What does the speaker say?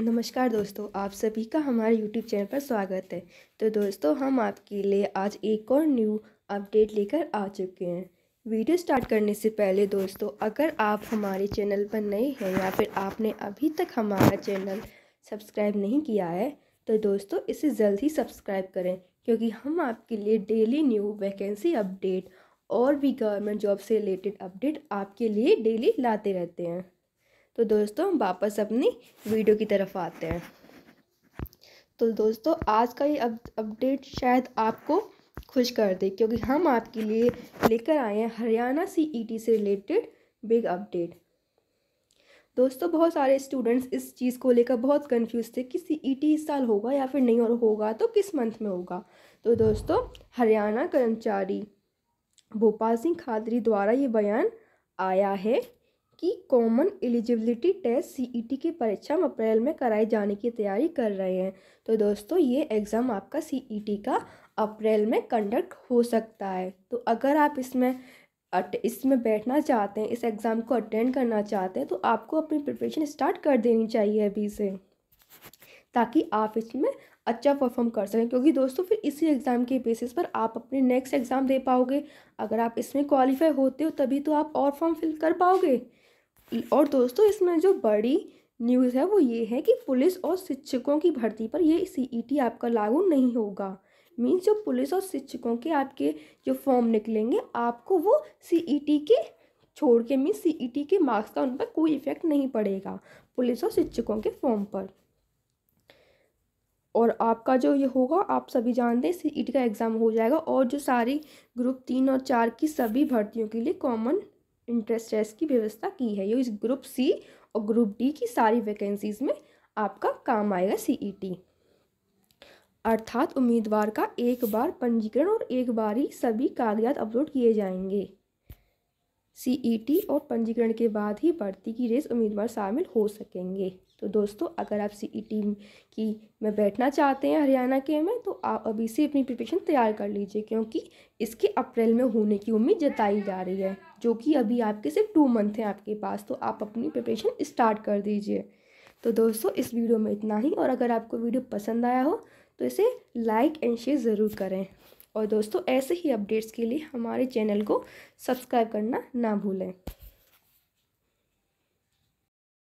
नमस्कार दोस्तों आप सभी का हमारे YouTube चैनल पर स्वागत है तो दोस्तों हम आपके लिए आज एक और न्यू अपडेट लेकर आ चुके हैं वीडियो स्टार्ट करने से पहले दोस्तों अगर आप हमारे चैनल पर नए हैं या फिर आपने अभी तक हमारा चैनल सब्सक्राइब नहीं किया है तो दोस्तों इसे जल्द ही सब्सक्राइब करें क्योंकि हम आपके लिए डेली न्यू वैकेंसी अपडेट और भी गवर्नमेंट जॉब से रिलेटेड अपडेट आपके लिए डेली लाते रहते हैं तो दोस्तों वापस अपनी वीडियो की तरफ आते हैं तो दोस्तों आज का ये अपडेट शायद आपको खुश कर दे क्योंकि हम आपके लिए लेकर आए हैं हरियाणा सीईटी e से रिलेटेड बिग अपडेट दोस्तों बहुत सारे स्टूडेंट्स इस चीज़ को लेकर बहुत कंफ्यूज थे कि सीईटी e इस साल होगा या फिर नहीं और होगा तो किस मंथ में होगा तो दोस्तों हरियाणा कर्मचारी भोपाल सिंह खादरी द्वारा ये बयान आया है कि common eligibility test CET e की परीक्षा अप्रैल में कराए जाने की तैयारी कर रहे हैं तो दोस्तों ये एग्ज़ाम आपका सीईटी e का अप्रैल में कंडक्ट हो सकता है तो अगर आप इसमें इसमें बैठना चाहते हैं इस एग्ज़ाम को अटेंड करना चाहते हैं तो आपको अपनी प्रिपरेशन स्टार्ट कर देनी चाहिए अभी से ताकि आप इसमें अच्छा परफॉर्म कर सकें क्योंकि दोस्तों फिर इसी एग्ज़ाम के बेसिस पर आप अपने नेक्स्ट एग्ज़ाम दे पाओगे अगर आप इसमें क्वालिफाई होते हो तभी तो आप और फॉर्म फिल कर पाओगे और दोस्तों इसमें जो बड़ी न्यूज़ है वो ये है कि पुलिस और शिक्षकों की भर्ती पर ये सीईटी e आपका लागू नहीं होगा मीन्स जो पुलिस और शिक्षकों के आपके जो फॉर्म निकलेंगे आपको वो सीईटी e के छोड़ के मीन्स सीईटी e के मार्क्स का उन पर कोई इफेक्ट नहीं पड़ेगा पुलिस और शिक्षकों के फॉर्म पर और आपका जो ये होगा आप सभी जानते हैं सीईटी का एग्ज़ाम हो जाएगा और जो सारी ग्रुप तीन और चार की सभी भर्तियों के लिए कॉमन इंटरेस्ट टेस्ट की व्यवस्था की है ये इस ग्रुप सी और ग्रुप डी की सारी वैकेंसीज़ में आपका काम आएगा सीईटी e अर्थात उम्मीदवार का एक बार पंजीकरण और एक बार ही सभी कागजात अपलोड किए जाएंगे सीईटी e और पंजीकरण के बाद ही भर्ती की रेस उम्मीदवार शामिल हो सकेंगे तो दोस्तों अगर आप सीईटी e की में बैठना चाहते हैं हरियाणा के में तो आप अभी से अपनी प्रिपरेशन तैयार कर लीजिए क्योंकि इसके अप्रैल में होने की उम्मीद जताई जा रही है जो कि अभी आपके सिर्फ टू मंथ हैं आपके पास तो आप अपनी प्रिपरेशन स्टार्ट कर दीजिए तो दोस्तों इस वीडियो में इतना ही और अगर आपको वीडियो पसंद आया हो तो इसे लाइक एंड शेयर ज़रूर करें और दोस्तों ऐसे ही अपडेट्स के लिए हमारे चैनल को सब्सक्राइब करना ना भूलें